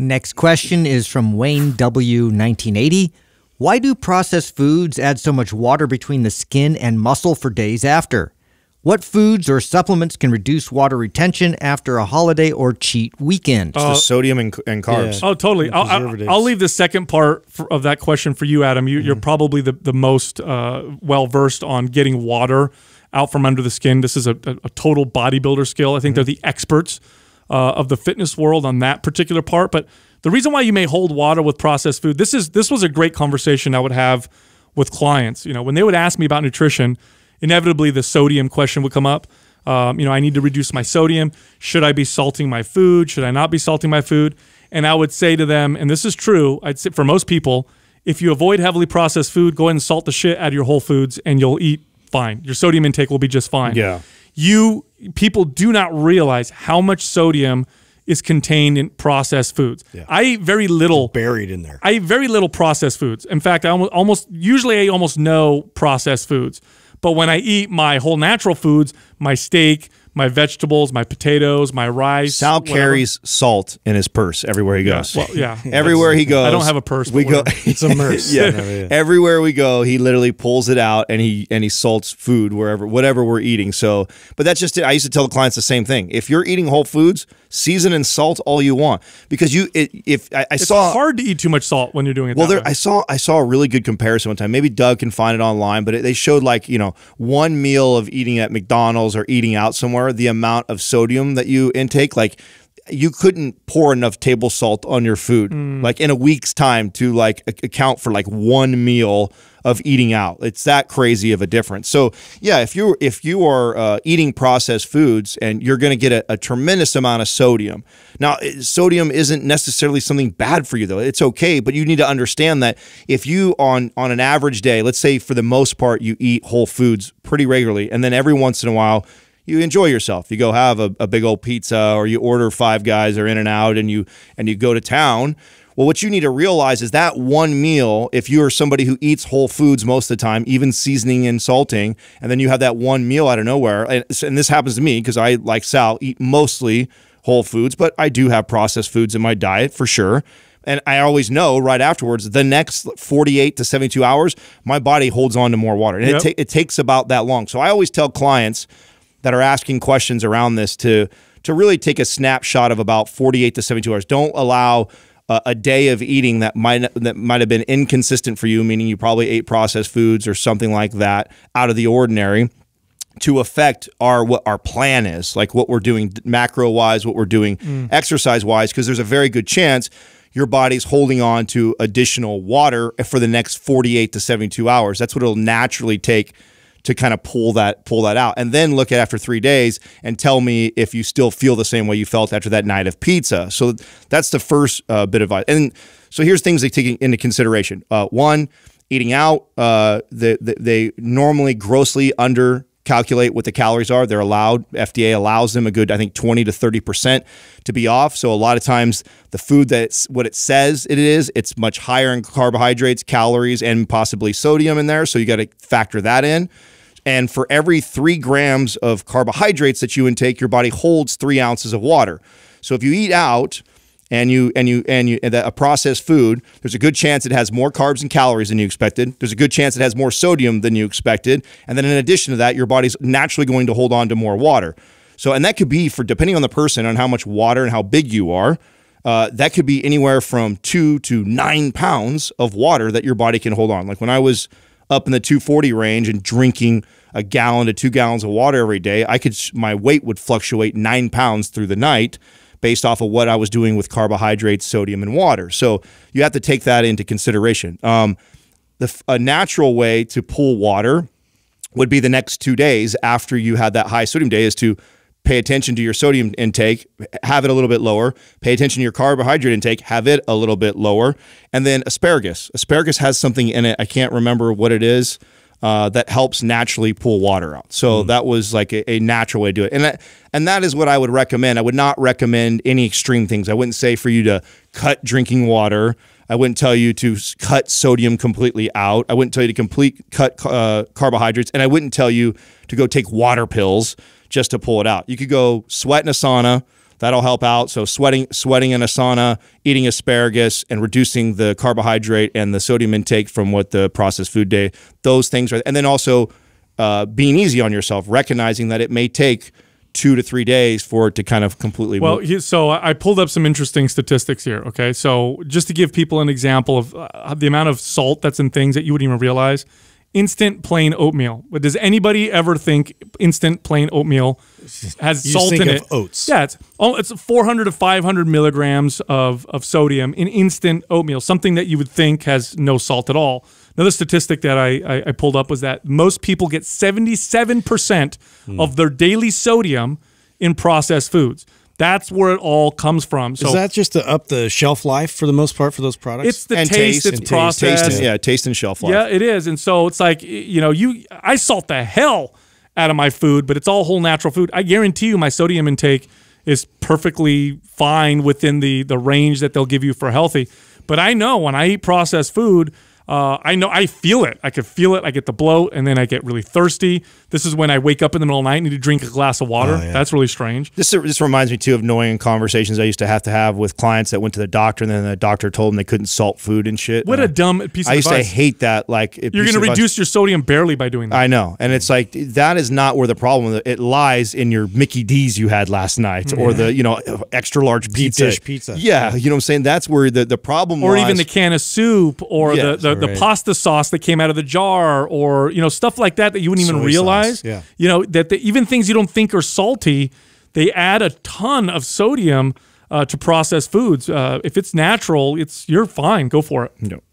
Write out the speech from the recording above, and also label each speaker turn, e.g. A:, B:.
A: Next question is from Wayne W. 1980. Why do processed foods add so much water between the skin and muscle for days after? What foods or supplements can reduce water retention after a holiday or cheat weekend? Uh, sodium and, and carbs. Yeah. Oh, totally. I'll, I'll, leave the second part for, of that question for you, Adam. You, are mm-hmm. probably the, the most uh, well versed on getting water out from under the skin. This is a, a, a total bodybuilder skill. I think mm. they're mm-hmm. the experts uh, of the fitness world on that particular part. But the reason why you may hold water with processed food, this is this was a great conversation I would have with clients. You know, when they would ask me about nutrition, inevitably the sodium question would come up. Um, you know, I need to reduce my sodium. Should I be salting my food? Should I not be salting my food? And I would say to them, and this is true, I'd say for most people, if you avoid heavily processed food, go ahead and salt the shit out of your whole foods and you'll eat fine. Your sodium intake will be just fine. Yeah you people do not realize how much sodium is contained in processed foods. Yeah. I eat very little it's buried in there. I eat very little processed foods. In fact, I almost, almost usually I almost no processed foods. But when I eat my whole natural foods, my steak, my vegetables, my potatoes, my rice. Sal whatever. carries
B: salt in his purse everywhere he goes. Yeah. Well, yeah. everywhere he goes. I don't have a purse.
A: We go. it's a purse. yeah. yeah.
B: Everywhere we go, he literally pulls it out and he and he salts food wherever whatever we're eating. So, but that's just it. I used to tell the clients the same thing. If you're eating whole foods, season and salt all you want because you it, if I, I it's saw hard to eat too much salt when you're doing it. Well, there, I saw I saw a really good comparison one time. Maybe Doug can find it online, but it, they showed like you know one meal of eating at McDonald's or eating out somewhere the amount of sodium that you intake. Like you couldn't pour enough table salt on your food mm. like in a week's time to like account for like one meal of eating out it's that crazy of a difference so yeah if you if you are uh, eating processed foods and you're going to get a, a, tremendous amount of sodium now sodium isn't necessarily something bad for you though it's okay but you need to understand that if you on on an average day let's say for the most part you eat whole foods pretty regularly and then every once in a while you enjoy yourself. You go have a, a big old pizza or you order five guys or in and out and you and you go to town. Well, what you need to realize is that one meal, if you are somebody who eats whole foods most of the time, even seasoning and salting, and then you have that one meal out of nowhere, and, and this happens to me because I, like Sal, eat mostly whole foods, but I do have processed foods in my diet for sure. And I always know right afterwards, the next 48 to 72 hours, my body holds on to more water. And yep. it, ta it takes about that long. So I always tell clients, that are asking questions around this to to really take a snapshot of about 48 to 72 hours. Don't allow uh, a day of eating that might that might have been inconsistent for you, meaning you probably ate processed foods or something like that out of the ordinary to affect our what our plan is, like what we're doing macro wise, what we're doing mm. exercise wise, because there's a very good chance your body's holding on to additional water for the next 48 to 72 hours. That's what it'll naturally take to kind of pull that pull that out and then look at after three days and tell me if you still feel the same way you felt after that night of pizza so that's the first uh, bit of advice and so here's things they take into consideration uh, one eating out uh, they, they normally grossly under calculate what the calories are. They're allowed. FDA allows them a good, I think, 20 to 30 percent to be off. So a lot of times the food that's what it says it is, it's much higher in carbohydrates, calories, and possibly sodium in there. So you got to factor that in. And for every three grams of carbohydrates that you intake, your body holds three ounces of water. So if you eat out and you and you and you and a processed food, there's a good chance it has more carbs and calories than you expected. There's a good chance it has more sodium than you expected. And then in addition to that, your body's naturally going to hold on to more water. So and that could be for depending on the person on how much water and how big you are. Uh, that could be anywhere from two to nine pounds of water that your body can hold on. Like when I was up in the 240 range and drinking a gallon to two gallons of water every day, I could my weight would fluctuate nine pounds through the night based off of what I was doing with carbohydrates, sodium, and water. So you have to take that into consideration. Um, the, a natural way to pull water would be the next two days after you had that high sodium day is to pay attention to your sodium intake, have it a little bit lower, pay attention to your carbohydrate intake, have it a little bit lower, and then asparagus. Asparagus has something in it. I can't remember what it is uh, that helps naturally pull water out. So mm. that was like a, a, natural way to do it. And that, and that is what I would recommend. I would not recommend any extreme things. I wouldn't say for you to cut drinking water. I wouldn't tell you to cut sodium completely out. I wouldn't tell you to complete cut uh, carbohydrates, and I wouldn't tell you to go take water pills just to pull it out. You could go sweat in a sauna That'll help out. So sweating, sweating in a sauna, eating asparagus, and reducing the carbohydrate and the sodium intake from what the processed food day. Those things are, and then also uh, being easy on yourself, recognizing that it may take two to three days for it to kind of completely well
A: move. so i pulled up some interesting statistics here okay so just to give people an example of uh, the amount of salt that's in things that you wouldn't even realize instant plain oatmeal. But does anybody ever think instant plain oatmeal has you salt in it? Oats. Yeah, it's oh, it's 400 to 500 milligrams of of sodium in instant oatmeal. Something that you would think has no salt at all. Another statistic that I, I, I pulled up was that most people get 77% mm. of their daily sodium in processed foods. That's where it all comes from. So is that just to up the shelf life for the most part for those products? It's the and taste, taste it's taste, process, taste and, yeah,
B: taste and shelf
A: life. Yeah, it is. And so it's like you know, you I salt the hell out of my food, but it's all whole natural food. I guarantee you, my sodium intake is perfectly fine within the the range that they'll give you for healthy. But I know when I eat processed food, uh, I know I feel it. I could feel it. I get the bloat, and then I get really thirsty. This is when I wake up in the middle of the night and need to drink a glass of water. Oh, yeah. That's really strange.
B: This this reminds me too of annoying conversations I used to have to have with clients that went to the doctor, and then the doctor told them they couldn't salt food and shit. What a dumb piece. of I used to hate that. Like you're going to reduce
A: your sodium barely by doing that.
B: I know, and it's like that is not where the problem. It lies in your Mickey D's you had last night, yeah. or the mm. you know extra large pizza. Deep dish pizza. Yeah, you know what I'm saying. That's where the the problem. Or lies. even the
A: can of soup, or yes, the the right, the pasta sauce that came out of the jar, or you know stuff like that that you wouldn't Soy even realize. Sauce. Yeah. You know that even things you don't think are salty, they add a ton of sodium uh, to processed foods. Uh, if it's natural, it's you're fine. Go for it. No.